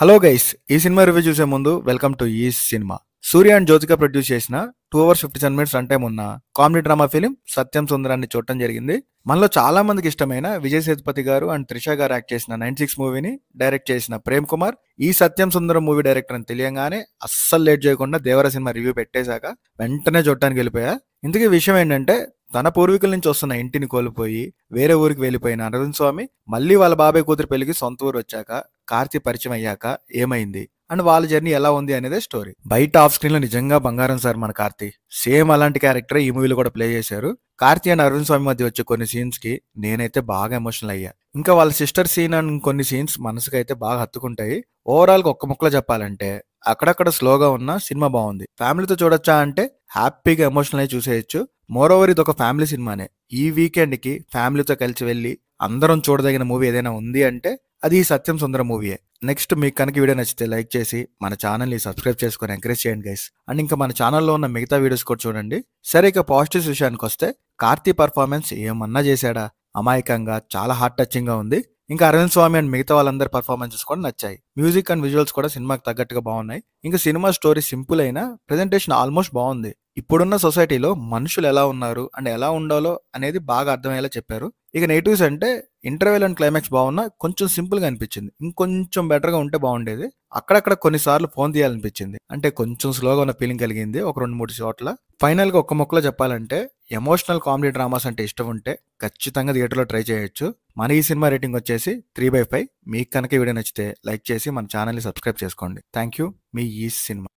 hello guys ఈ cinema review చూసే ముందు వెల్కమ్ టు ఈ cinema Suriya and Jyothika produce చేసిన two hours fifty seven minutes అంటే ఉన్న కామెడీ డ్రామా ఫిలిం సత్యం సుందరాన్ని చూడటం జరిగింది మనలో చాలా మందికి ఇష్టమైన విజయ్ సేతుపతి గారు అండ్ త్రిష గారు యాక్ట్ చేసిన నైన్ సిక్స్ మూవీని డైరెక్ట్ చేసిన ప్రేమ్ కుమార్ ఈ సత్యం సుందరం మూవీ డైరెక్టర్ అని తెలియగానే అస్సలు లేట్ చేయకుండా దేవర సినిమా రివ్యూ పెట్టేశాక వెంటనే చూడటానికి వెళ్ళిపోయా ఇందుకే విషయం ఏంటంటే తన పూర్వీకుల నుంచి వస్తున్న ఇంటిని కోల్పోయి వేరే ఊరికి వెళ్ళిపోయిన అరవింద్ స్వామి మళ్ళీ వాళ్ళ బాబాయ్ కూతురు పెళ్లికి సొంత ఊరు వచ్చాక కార్తీ పరిచయం అయ్యాక ఏమైంది అండ్ వాళ్ళ జర్నీ ఎలా ఉంది అనేదే స్టోరీ బయట ఆఫ్ స్క్రీన్ లో నిజంగా బంగారం సార్ మన కార్తి సేమ్ అలాంటి క్యారెక్టర్ ఈ మూవీలో కూడా ప్లే చేశారు కార్తి అండ్ అరవింద్ స్వామి మధ్య వచ్చే కొన్ని సీన్స్ కి నేనైతే బాగా ఎమోషనల్ అయ్యా ఇంకా వాళ్ళ సిస్టర్ సీన్ అండ్ కొన్ని సీన్స్ మనసుకు అయితే బాగా హత్తుకుంటాయి ఓవరాల్ గా ఒక్క ముక్కలో చెప్పాలంటే అక్కడక్కడ స్లోగా ఉన్న సినిమా బాగుంది ఫ్యామిలీతో చూడొచ్చా అంటే హ్యాపీగా ఎమోషనల్ అయి చూసేయచ్చు మోర్ ఓవర్ ఇది ఒక ఫ్యామిలీ సినిమానే ఈ వీకెండ్ కి ఫ్యామిలీతో కలిసి వెళ్ళి అందరం చూడదగిన మూవీ ఏదైనా ఉంది అంటే అది సత్యం సుందర మూవీయే నెక్స్ట్ మీకు కనుక వీడియో నచ్చితే లైక్ చేసి మన ఛానల్ని సబ్స్క్రైబ్ చేసుకొని ఎంకరేజ్ చేయండి గైస్ అండ్ ఇంకా మన ఛానల్లో ఉన్న మిగతా వీడియోస్ కూడా చూడండి సరే ఇక పాజిటివ్స్ విషయానికి వస్తే కార్తీ పర్ఫార్మెన్స్ ఏమన్నా చేశాడా అమాయకంగా చాలా హార్ట్ గా ఉంది ఇంకా అరవింద్ స్వామి అండ్ మిగతా వాళ్ళందరి పర్ఫార్మెన్సెస్ కూడా నచ్చాయి మ్యూజిక్ అండ్ విజువల్స్ కూడా సినిమాకి తగ్గట్టుగా బాగున్నాయి ఇంకా సినిమా స్టోరీ సింపుల్ అయినా ప్రెజెంటేషన్ ఆల్మోస్ట్ బాగుంది ఇప్పుడున్న సొసైటీలో మనుషులు ఎలా ఉన్నారు అండ్ ఎలా ఉండాలో అనేది బాగా అర్థమయ్యేలా చెప్పారు ఇక నెగిటివ్స్ అంటే ఇంటర్వెల్ అండ్ క్లైమాక్స్ బాగున్నా కొంచెం సింపుల్గా అనిపించింది ఇంకొంచెం బెటర్గా ఉంటే బాగుండేది అక్కడక్కడ కొన్నిసార్లు ఫోన్ తీయాలనిపించింది అంటే కొంచెం స్లోగా ఉన్న ఫీలింగ్ కలిగింది ఒక రెండు మూడు చోట్ల ఫైనల్గా ఒక్క మొక్కలో చెప్పాలంటే ఎమోషనల్ కామెడీ డ్రామాస్ అంటే ఇష్టం ఉంటే ఖచ్చితంగా థియేటర్లో ట్రై చేయొచ్చు మన ఈ సినిమా రేటింగ్ వచ్చేసి త్రీ బై ఫైవ్ మీకు కనుక వీడియో నచ్చితే లైక్ చేసి మన ఛానల్ని సబ్స్క్రైబ్ చేసుకోండి థ్యాంక్ యూ మీ ఈ సినిమా